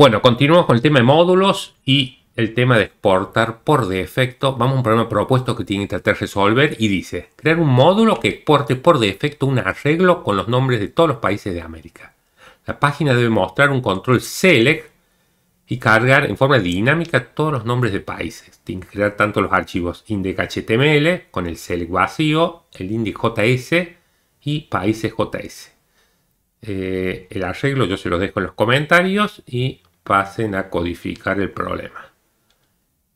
Bueno, continuamos con el tema de módulos y el tema de exportar por defecto. Vamos a un problema propuesto que tiene que tratar de resolver y dice, crear un módulo que exporte por defecto un arreglo con los nombres de todos los países de América. La página debe mostrar un control select y cargar en forma dinámica todos los nombres de países. Tiene que crear tanto los archivos index.html con el select vacío, el index.js y países.js. Eh, el arreglo yo se los dejo en los comentarios y pasen a codificar el problema.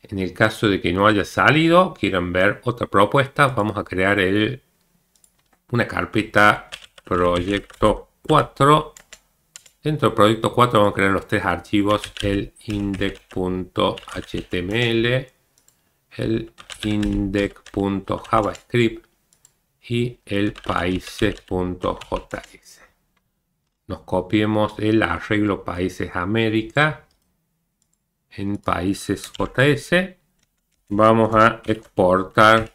En el caso de que no haya salido, quieran ver otra propuesta, vamos a crear una carpeta proyecto 4. Dentro del proyecto 4 vamos a crear los tres archivos, el index.html, el index.javascript y el países.js nos copiemos el arreglo países América en países JS. Vamos a exportar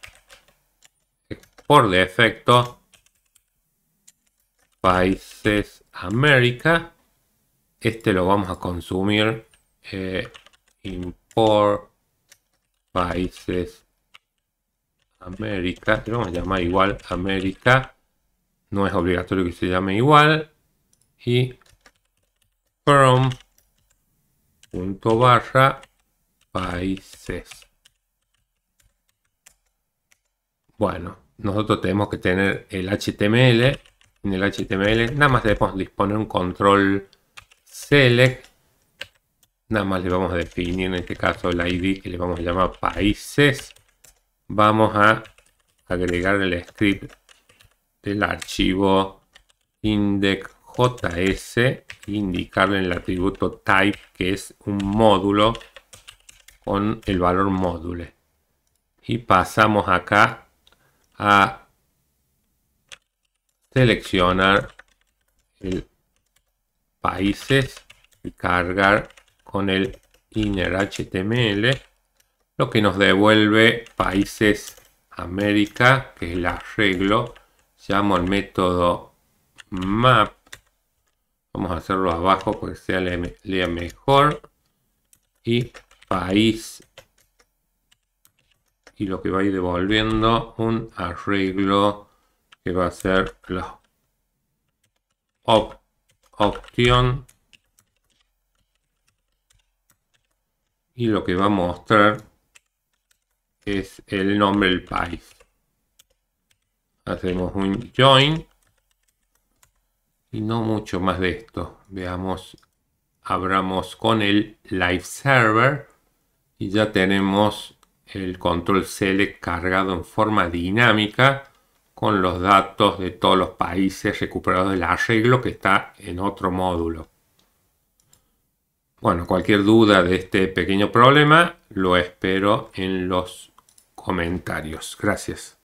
por defecto países América. Este lo vamos a consumir eh, import países América. Lo vamos a llamar igual América. No es obligatorio que se llame igual y from punto barra países. Bueno, nosotros tenemos que tener el HTML. En el HTML nada más debemos disponer un control select. Nada más le vamos a definir en este caso el ID que le vamos a llamar países. Vamos a agregar el script del archivo index JS e indicarle en el atributo type que es un módulo con el valor módule. Y pasamos acá a seleccionar el países y cargar con el inner HTML, lo que nos devuelve países América, que es el arreglo. Llamo el método map Vamos a hacerlo abajo porque sea lea, mejor. Y país. Y lo que va a ir devolviendo un arreglo que va a ser la opción. Y lo que va a mostrar es el nombre del país. Hacemos un join y no mucho más de esto. Veamos, abramos con el Live Server y ya tenemos el control select cargado en forma dinámica con los datos de todos los países recuperados del arreglo que está en otro módulo. Bueno, cualquier duda de este pequeño problema lo espero en los comentarios. Gracias.